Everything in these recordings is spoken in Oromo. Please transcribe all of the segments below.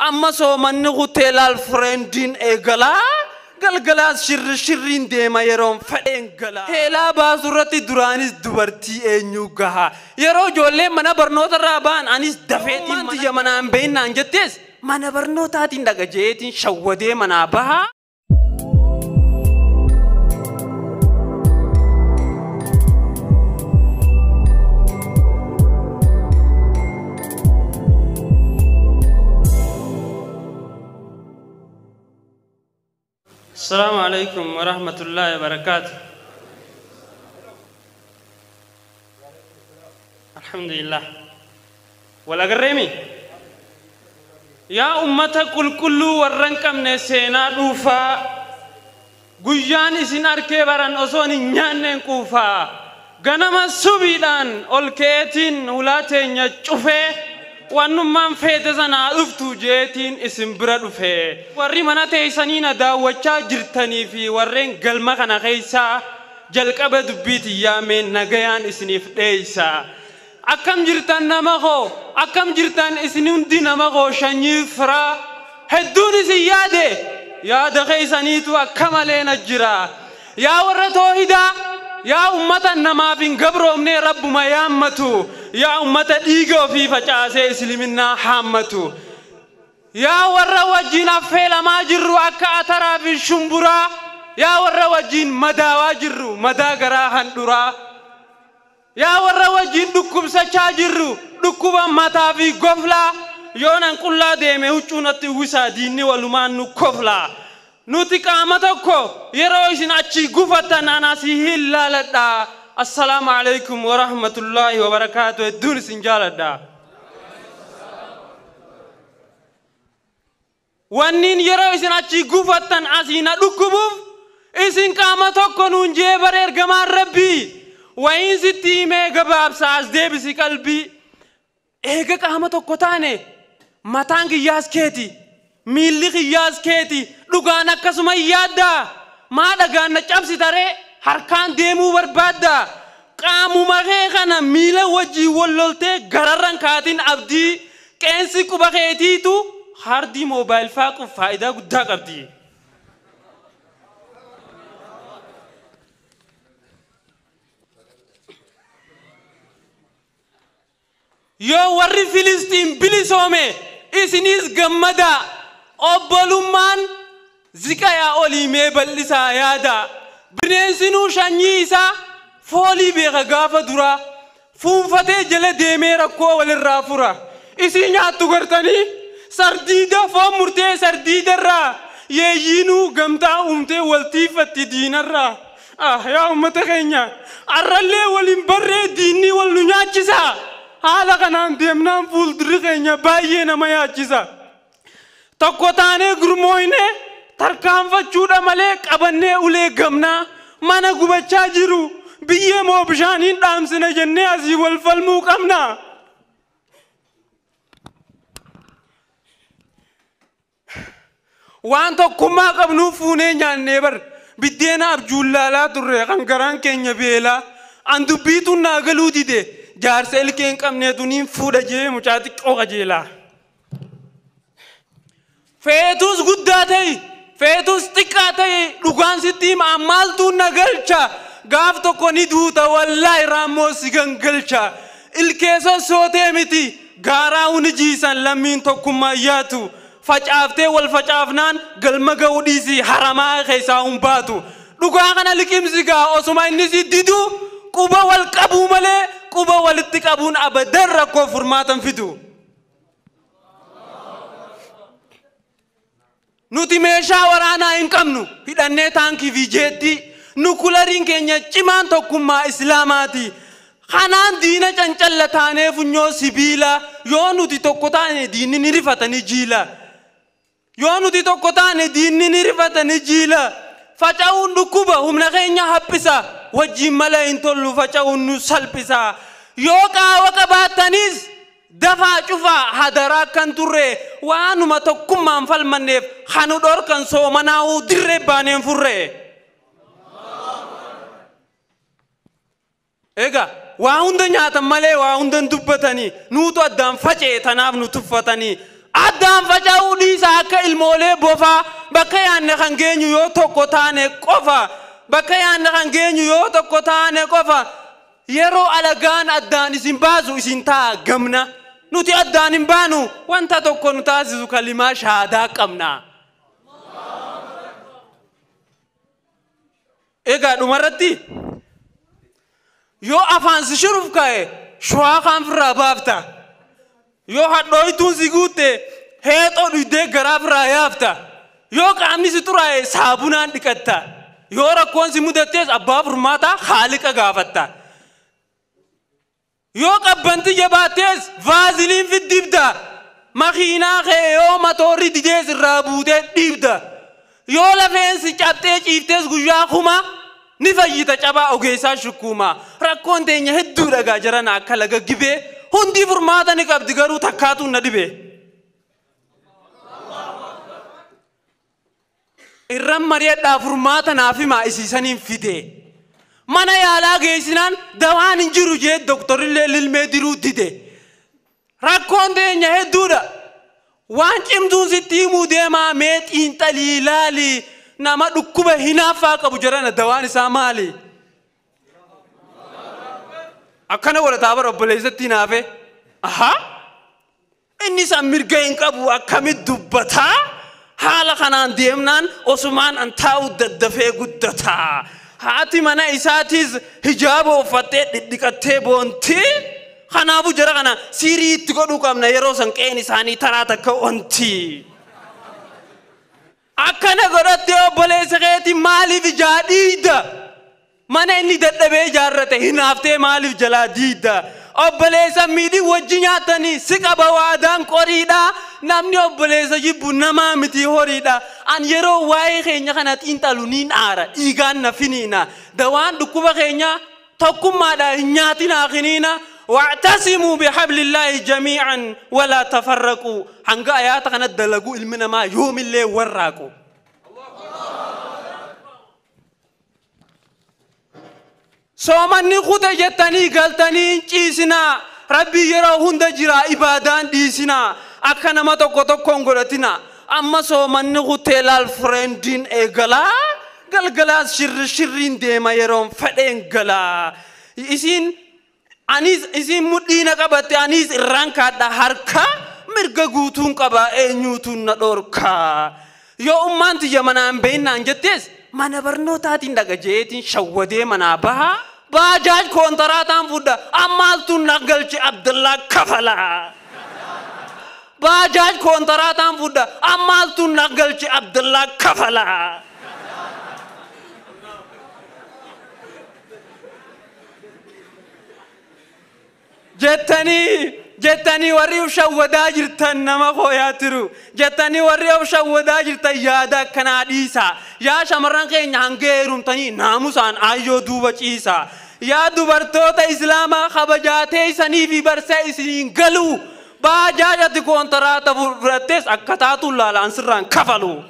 amma soomanni kutee laal egalaa galgalaa galgalaas shirri shirriin deema yeroo fedheen galaa. Heelaa baasu duraanis dubartii eenyu gahaa yeroo ijoolleen mana barnoota ba'an anis dafee jettees mana barnootaatiin dhaga jeetin shawwadee manaa baha. السلام عليكم ورحمة الله وبركاته الحمد لله والأقرمي يا أمة كل كل ورنكم نسينا دوفا guyyaan isin arkee baran osoo hin nyaanneen quufaa ganama subiidhaan ol ka'eetiin hulaa teenya cufee وانمان فيتزنا افتو جيتين اسم برادو في واري منا تيسانينا دا وچا جرتاني في وارين غلمغانا غيسا جلقب دبيت يامين نغيان اسنف ديسا اكم جرتان نمغو اكم جرتان اسنون دي نمغو شنی فرا هدون سي ياده ياد غيسانيتو اكم علينا جرا يا ورطو هدا يا امتا نما فين غبرو امني رب ما يامتو yaa ummata dhiiga ofii facaasee isliminaa haammatu yaa warra wajjiin affeelamaa jirru akka ataraa fi shumburaa yaa warra wajjiin madaawaa jirru madaa garaa handhuraa yaa warra wajjiin dhukkubsachaa jirru dhukkuba mataa fi goflaa nan qullaa deeme huccuu natti wisaa diinni walumaan nu koflaa nuti qaama tokko yeroo isin achii gufattan anasii hin laaladhaa السلام عليكم ورحمة الله وبركاته دون سنجال wanniin yeroo isin achii gufattan asiina dhukkubuuf isin qaama tokko nuun jee bare ergamaan rabbii wayiin sitti himee gabaabsaa as deebisi qalbii eega qaama tokko taane mataan kiyyaas keeti miilli kiyyaas keeti dhugaan akkasuma yaaddaa maa dhagaan na cabsi taree harkaan deemuu barbaadda. Qaamuma kee kana miila wajjin walloltee gararraan kaatiin abdii qeensi quba keetiitu hardi moobaayil faaqu faayidaa guddaa qabdi. Yoo warri Filistiin bilisoome isinis gammadaa obbolummaan ziqayaa mee bal'isaa yaadaa. bineensinuu shanyii isaa foolii beeka gaafa duraa fuunfatee jala deemee rakkoo walirraa fura isii nyaattu gartanii sardiida foon murtee sardiidarraa yeeyyiinuu gamtaa wal waltiifatti diinarraa ah, yaa ummata keenya arrallee waliin barree diinni wal nu nyaachisa haala kanaan deemnaan fuuldurri keenya baay'ee nama yaachisa tokko taane gurmooynee. tarkaanfachuudha malee qabannee ulee gamnaa mana gubachaa jiru biyyee moo bishaan hin dhaamsine jennee asii wal falmuu qabnaa Waan tokkummaa qabnuu fuunee nyaannee bar biddeena abjuullaalaa turre kan garaan keenya beelaa an dubbii tun naa galuu dide jaarsa ilkeen qabnee tuniin fuudha jee mucaa xiqqoo qajeelaa. Feetus guddaa ta'i. feetus xiqqaa ta'e dhugaan sitti hima maaltu na galcha gaaf tokko ni duuta wallaahi raammoo si gangalcha ilkeessa sootee miti gaaraa uni jiisan lammiin tokkummaa yaatu facaaftee wal facaafnaan galma ga'uu dhiisi haramaa keessaa hun baatu dhugaa kana liqimsigaa osuma inni si didu quba wal qabuu malee quba walitti qabuun abadan rakkoo furmaatan fidu. nuti meeshaa waraanaa hin qabnu hidhannee taankii fi jeetti nu kulariin keenya cimaan tokkummaa islaamaati. Kanaan diina cancalla taanee funyoo sibiila yoo nuti tokko taane diinni ni rifatanii jiila. Yoo nuti ni jiila. Faca'uun dhukkuba humna keenya haphisaa wajjin mala hin tollu faca'uun nu salphisa. Yoo qaawa qabaattanis dafaa cufaa hadaraa kan turre waanuma tokkummaan falmanneef hanu dhorkan soomanaa'uu dirree baaneen furre. Egaa waa hunda nyaatan malee waa hunda dubbatanii nuutu addaan faca'e tanaaf nu tufatanii addaan faca'uu dhiisa akka ilmoolee bofaa bakka yaanne kan geenyu yoo tokko taane qofa bakka yaanne kan geenyu yoo tokko taane qofa yeroo alagaan addaan isin baasu isin taa gamna. nuti addaan hin baanu wanta tokko nu taasisu kalimaa shaadaa qabna. Egaa dhumarratti yoo afaan si shuruuf ka'e shuwaa kaan firraa baafta. Yoo hadhooytuun si guutte heexoo dhuydee garaa firraa yaafta. Yoo qaamni si xuraa'e saabunaan dhiqatta. Yoo rakkoon si mudattees abbaa furmaataa haaliqa gaafatta. yoo qabbanti jabaattes vaaziliin fit dibda makiinaa kee yoo matoorri didees irraa buutee dhiibda yoo lafeensi cabxee ciiftees guyyaa kuma ni fayyita cabaa ogeessaa shukkuuma rakkoon teenya hedduu dhagaa jarana akka laga gibee hundii furmaata ni qabdi garuu takkaatuun na dhibe. Irran mari'adhaa furmaata naaf himaa isiisaniin fidee. mana yaalaa geessinaan dawaan hin jiru jee doktorillee lilmee diruu dide rakkoon teenya hedduudha waan cimtuun sittiimuu deemaa mee xiinxalii laali nama dhukkuba hinaaffaa qabu jedhana dawaan isaa maali akkana walataa bara obboleessatti hinaafe ahaa. inni san mirga hin qabu akkamit dubbataa haala kanaan deemnaan osumaan an taa'u daddafee guddataa haati mana isaatiis hijaaba uffattee dhidhiqattee boonti. Kanaafuu jara kana siirii itti godhuu qabna yeroo san qeen isaanii taraa takka onti. Akkana godhattee obboleessa keetii maaliif ijaa dhiida? Mana inni dadhabee ijaarrate hinaaftee maaliif jalaa diidda? obboleessa miidhii wajji nyaatanii si qaba waadaan qoriidha namni obboleessa jibbu namaa miti horiidha an yeroo waa'ee keenya kanatti intalu ni dhaara dhiigaan na finiina dawaan dhukkuba keenya tokkummaadha hin nyaatinaa kiniina واعتصموا بحبل الله جميعا ولا تفرقوا هنگا آيات كانت دلقوا المنما يوم اللي وراكوا soomanni kute jettanii galtanii hin ciisinaa rabbii yeroo hunda jira ibaadaan dhiisinaa akka nama tokko tokkoon godhatina amma soomanni kutee laal firendiin eegalaa galgalaas shirri shirriin deema yeroon fedheen galaa isiin anis isiin mudhiina qabatte anis irraan kaadha harka mirga guutuun qaba eenyuutuun na dhorkaa yoo ummaan tiyya manaan jettees mana barnootaatiin dhagajeetiin shawwadee manaa baha baajaaj koontaraataan fudda ammaaltuun naggalche abdallaa kafala baajaaj koontaraataan fudda ammaaltuun naggalche abdallaa kafala jettanii jettanii warri of shawwadaa jirtan nama hooyaa tiru jettanii warri of shawwadaa jirtan yaada akkanaa dhiisa yaa shamarran keenya hanga heerumtanii naamusaan ayyoo duuba ciisa yaa dubartoota islaamaa kabajaatee isanii fi barsee isiniin galu baajaajatti koontaraata fudhattes akka taatuun laalaan sirraan kafalu.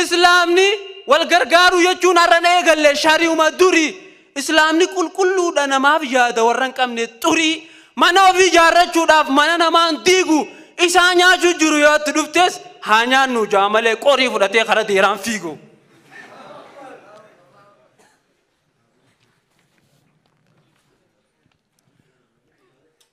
Islaamni wal gargaaru jechuun har'an eegalle shari'uma durii. Islaamni qulqulluudha namaaf yaada warra hin qabne mana ofii ijaarrachuudhaaf mana namaan diigu isaa nyaachuu jiru yoo itti dhuftes haa nyaannu jaa malee qorii fudhatee kara deeraan fiigu.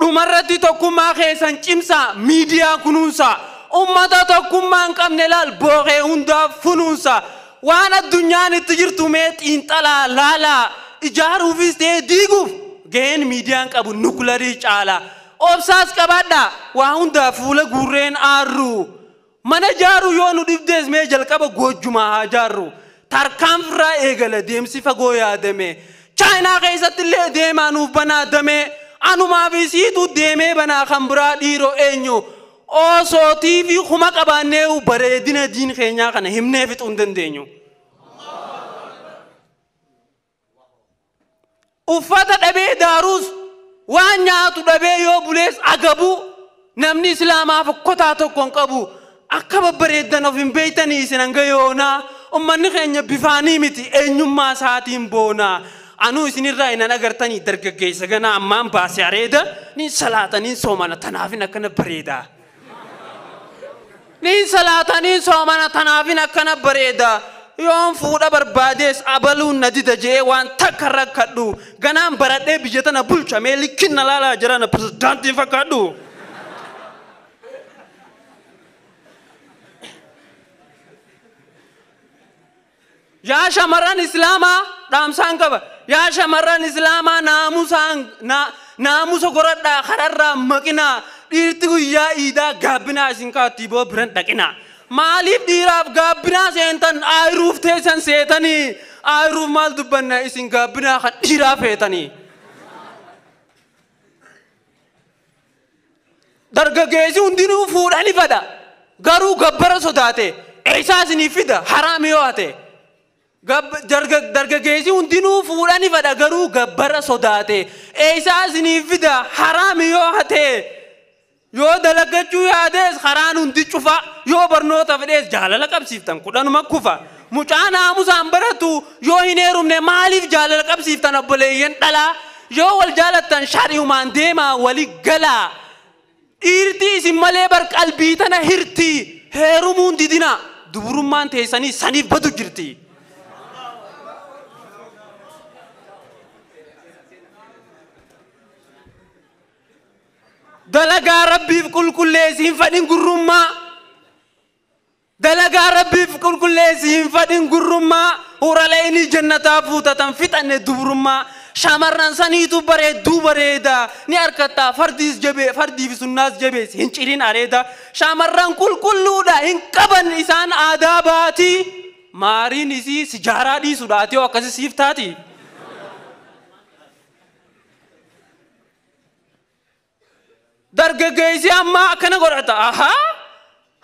dhumarratti tokkummaa keessan cimsaa miidiyaa kunuunsaa ummata tokkummaa hin qabne laal booqee hundaaf funuunsaa waan addunyaan itti jirtumee mee xiinxalaa laalaa ijaaruufis dee diiguuf gaheen miidiyaan qabu nukularii caala. Obsaas qabaadha waa hundaa fuula gurreen aarru. Mana jaaru yoo nu dhibdees mee jalqaba goojjumaa haa jaarru. Tarkaanfirraa eegala deemsi fagoo yaadame. Chaayinaa keessatti illee deemaa nuuf banaadame. Anumaafis siitu deemee banaa kan biraa dhiiroo eenyu. Osootii fi kuma qabaannee bareedina diin keenyaa kana himnee fixuu hin dandeenyu. uffata dhabee daaruus waan nyaatu dhabee yoo bulees agabu namni islaamaaf okkotaa tokko qabu akka babbareeddan of hin beeytanii isin hanga yoonaa ummanni keenya bifaanii miti eenyummaa isaatiin boonaa anuu isinirraa hinan agartanii dargaggeessa ganaa ammaan baase areeda niin salaataniin soomana tanaafin akkana bareeda Niin tanaafin akkana bareedaa. yoon fuudha barbaadees abaluun na dida jee waan takka rakkadhu ganaan baradhee biyya tana bulchamee likkin na laalaa jirana pirezidaantiin fakkaadhu. Yaa shamaran Islaamaa dhaamsaan qaba. Yaa shamaran Islaamaa naamusa goradhaa kararraa maqinaa dhiirti guyyaa iidaa gaabbinaa isin kaattii boo biran dhaqinaa. maaliif dhiiraaf gaabbinaa seentan aayiruuf teessan seetanii aayiruuf maal dubbanna isin gaabbinaa kan dhiiraa feetanii. Dargaggeessi hundinuu fuudhani fada garuu gabbara sodaate eessaa isinii fida haraam yoo hate. dargaggeessi hundinuu fuudhani fada garuu gabbara sodaate eessaa isinii fida haraam yoo hate. yoo dalaggachuu yaadees karaan hundi cufa yoo barnoota fedhees jaalala qabsiiftan kudhanuma kufa mucaan haamusaan baratu yoo hin heerumne maaliif jaalala qabsiiftan obboleeyyan dhalaa yoo wal jaalattan shari'umaan deemaa wali galaa dhiirtii isin malee bar qalbii tana hirtii heerumuun didina duburummaan teessanii saniif badu jirti. dalagaa rabbiif qulqulleessiin fadhin gurrummaa dalagaa rabbiif qulqulleessiin fadhin gurrummaa huraleeni jannataa fuutatan fixanne dubrummaa shamarran saniitu bareedduu bareeda ni arkattaa fardiis jabee fardiif sunnaas jabees hin cirin areeda shamarran qulqulluudha hin qaban isaan aadaa baati maariin isii sijaaraa dhiisudhaati yoo akkasii siif taati. dargaggeessi ammaa akkana godataa ahaa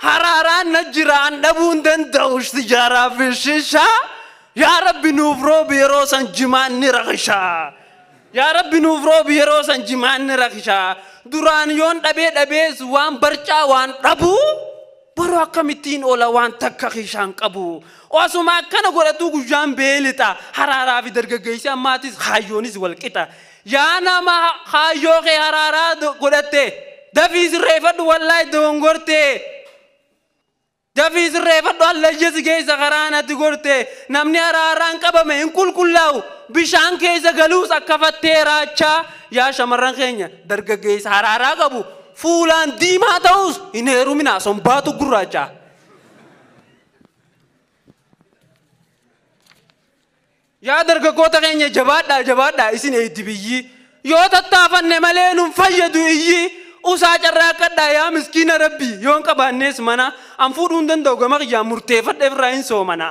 haraaraan na jiraan dhabuu hin danda'u ijaaraaf shishaa yaa rabbi nuuf roobi yeroo san jimaanni ni roobi yeroo san duraan yoon dhabee dabees waan barcaa waan dabuu baroo akkamittiin oola waan takka kishaan qabu asuma akkana godhatu guyyaan beelita haraaraaf dargaggeessi ammaatis wal qita. yaa nama kaayyoo kee haraaraa godhatte dafiis reeffadhu wallahi dogongorte dafiis reeffadhu allajjes keessa karaa ati gortee namni haraaraan qabame hin qulqullaa'u bishaan keessa galuus akka fattee raachaa yaa shamarran keenya dargaggeessa haraaraa qabu fuulaan diimaa ta'us hin minaa sombaatu guraachaa Yaa dargaggoota keenya jabaadhaa jabaadhaa isin eeddi biyyi yoo tattaafanne malee nuun fayyadu iyyi usaa carraaqqadhaa yaa miskiina rabbi yoon qabaannees mana an fuudhuu hin danda'u gama qiyyaan murteeffadhe irraa hin soomana.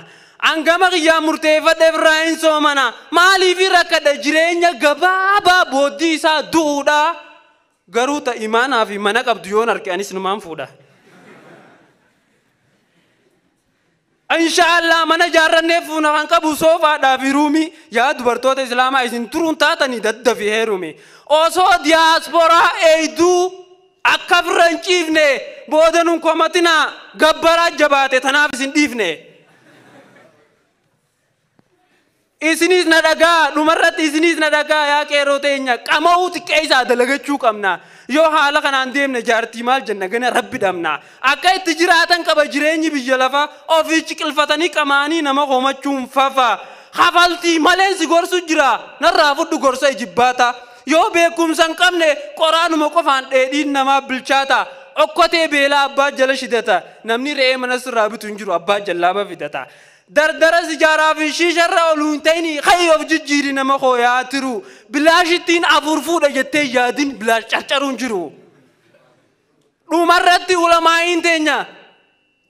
An gama qiyyaan murteeffadhe irraa hin soomana maaliif rakkadha jireenya gabaabaa booddii isaa du'uudha garuu ta'imaanaa fi mana qabdu yoon arge anis numaan fuudha. Inshaallah mana jaarranneef kan qabu soofaadhaa fi ruumii yaa dubartoota Islaamaa isin turuun taatanii daddafi heerumi. Osoo diyaasporaa eeyduu akka firra hin ciifne boodanuun komatinaa gabbaraa jabaate tanaaf isin dhiifne. Isinis na dhagaa dhumarratti isinis na dhagaa yaa qeeroo teenya qama'uu xiqqee isaa dalagachuu qabna. Yoo haala kanaan deemne jaartii maal jenna gana rabbi dhabna. Akka itti jiraatan qaba jireenyi biyya lafa ofii ciqilfatanii qamaanii nama hoomachuun fafa. Hafaltii maleensi gorsu jiraa, narraa fudhu gorsaa ijibbaata. Yoo beekumsa hin qabne qoraanuma qofaan dheedhiin namaa bilchaata. Okkotee beelaa abbaa jala shidata. Namni re'ee mana sirraa bitu hin jiru abbaa jallaaba fidata. در درز جرافیشی جر راولون تینی خیلی افجد جیری نما خویات رو بلاش تین عبورفود اجت تیادین بلاش چرچرون جرو رومرتی علماین تینا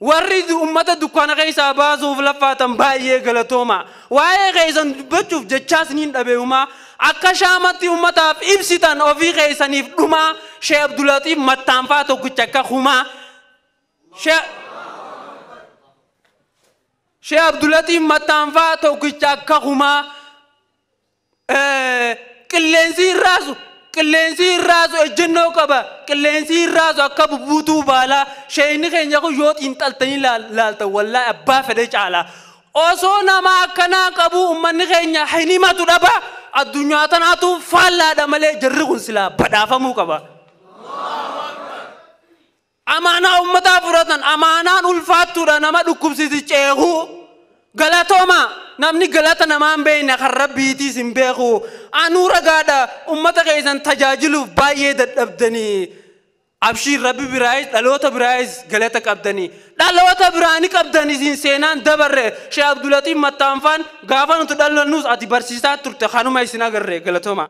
وارد امت دکان قیس آباز و ولفاتم باهیه گلتوما وای قیسان بچو جچاس نین دبی اما آکشامتی امت آب ایبستان آوی قیسانی اما شه عبدالله ای متامفاتو کچکا خوما شه شيخ عبد اللطيف متانفا توكيشا كهما قلنسي راسو قلنسي راسو اجنو كبا قلنسي راسو اكب بوتو بالا شيني خنيا كو يوت انتلتني لالتا والله ابا فدي على اوسو نما كنا كبو امن خنيا حنيمه دبا الدنيا تناتو فالا دمل جرغون سلا بدافمو كبا amaanaa ummataa fudhatan amaanaan ulfaattuudha nama dhukkubsisi ceehuu galatooma namni galata namaan beekne kan rabbiitiis hin beeku anuu ragaadha ummata keessan tajaajiluuf baay'ee dadhabdanii abshiin rabbi biraayis dhaloota biraayis galata qabdanii dhaloota biraa ni qabdan isin seenaan dabarre shee abdulatiin mattaanfaan gaafa nuti dhallannuus ati barsiisaa turte kanuma isin agarre galatooma.